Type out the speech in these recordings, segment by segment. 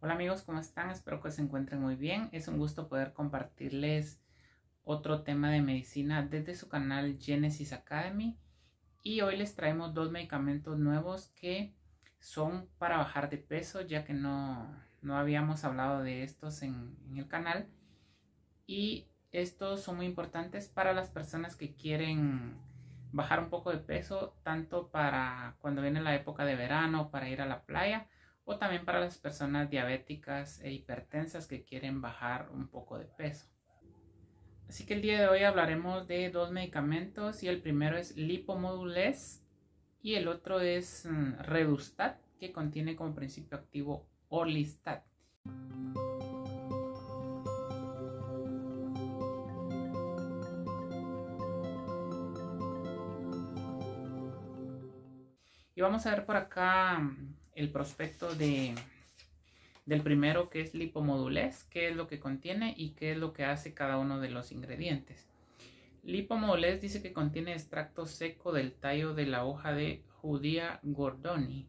Hola amigos, ¿cómo están? Espero que se encuentren muy bien. Es un gusto poder compartirles otro tema de medicina desde su canal Genesis Academy. Y hoy les traemos dos medicamentos nuevos que son para bajar de peso, ya que no, no habíamos hablado de estos en, en el canal. Y estos son muy importantes para las personas que quieren bajar un poco de peso, tanto para cuando viene la época de verano, para ir a la playa, o también para las personas diabéticas e hipertensas que quieren bajar un poco de peso. Así que el día de hoy hablaremos de dos medicamentos y el primero es Lipomodules y el otro es mm, Redustat que contiene como principio activo Orlistat. Y vamos a ver por acá mm, el prospecto de, del primero que es lipomodulés. qué es lo que contiene y qué es lo que hace cada uno de los ingredientes. Lipomodulés dice que contiene extracto seco del tallo de la hoja de judía gordoni,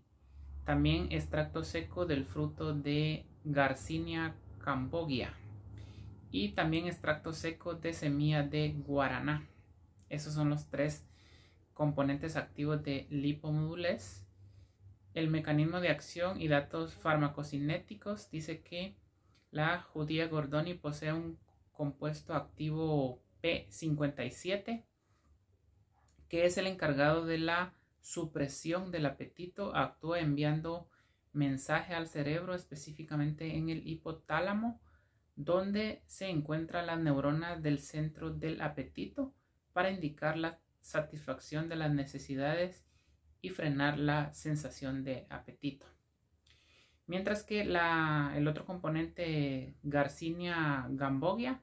también extracto seco del fruto de Garcinia cambogia y también extracto seco de semilla de guaraná. Esos son los tres componentes activos de lipomodulés el mecanismo de acción y datos farmacocinéticos, dice que la judía Gordoni posee un compuesto activo P57, que es el encargado de la supresión del apetito, actúa enviando mensaje al cerebro, específicamente en el hipotálamo, donde se encuentra las neuronas del centro del apetito para indicar la satisfacción de las necesidades y frenar la sensación de apetito. Mientras que el otro componente, Garcinia gambogia,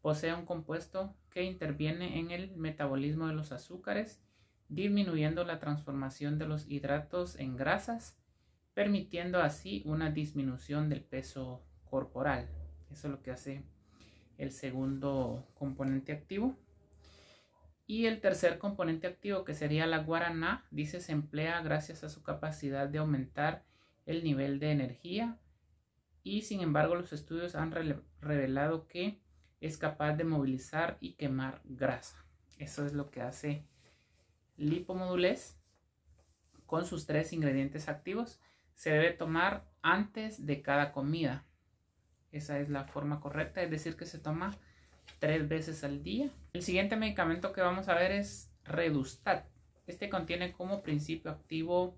posee un compuesto que interviene en el metabolismo de los azúcares, disminuyendo la transformación de los hidratos en grasas, permitiendo así una disminución del peso corporal. Eso es lo que hace el segundo componente activo. Y el tercer componente activo, que sería la guaraná, dice se emplea gracias a su capacidad de aumentar el nivel de energía y sin embargo los estudios han revelado que es capaz de movilizar y quemar grasa. Eso es lo que hace lipomodulés con sus tres ingredientes activos. Se debe tomar antes de cada comida. Esa es la forma correcta, es decir, que se toma tres veces al día. El siguiente medicamento que vamos a ver es Redustat. Este contiene como principio activo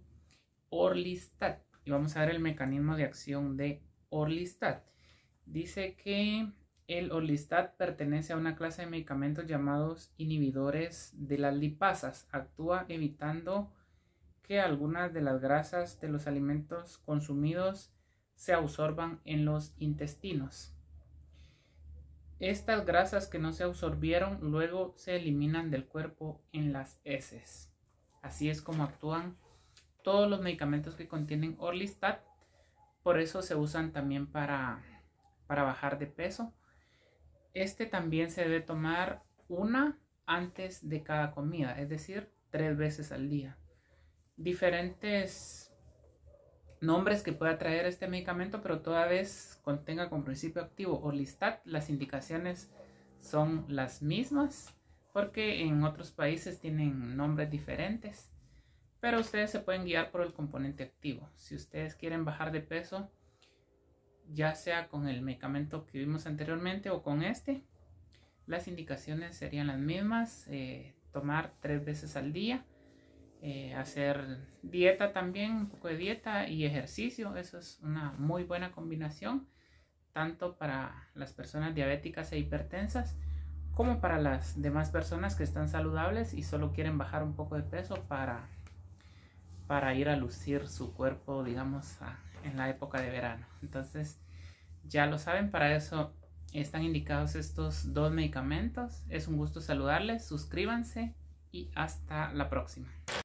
Orlistat. Y vamos a ver el mecanismo de acción de Orlistat. Dice que el Orlistat pertenece a una clase de medicamentos llamados inhibidores de las lipasas. Actúa evitando que algunas de las grasas de los alimentos consumidos se absorban en los intestinos. Estas grasas que no se absorbieron luego se eliminan del cuerpo en las heces. Así es como actúan todos los medicamentos que contienen Orlistat. Por eso se usan también para, para bajar de peso. Este también se debe tomar una antes de cada comida, es decir, tres veces al día. Diferentes nombres que pueda traer este medicamento, pero toda vez contenga con principio activo o Orlistat, las indicaciones son las mismas, porque en otros países tienen nombres diferentes, pero ustedes se pueden guiar por el componente activo. Si ustedes quieren bajar de peso, ya sea con el medicamento que vimos anteriormente o con este, las indicaciones serían las mismas, eh, tomar tres veces al día eh, hacer dieta también, un poco de dieta y ejercicio. Eso es una muy buena combinación, tanto para las personas diabéticas e hipertensas como para las demás personas que están saludables y solo quieren bajar un poco de peso para, para ir a lucir su cuerpo, digamos, en la época de verano. Entonces, ya lo saben, para eso están indicados estos dos medicamentos. Es un gusto saludarles, suscríbanse y hasta la próxima.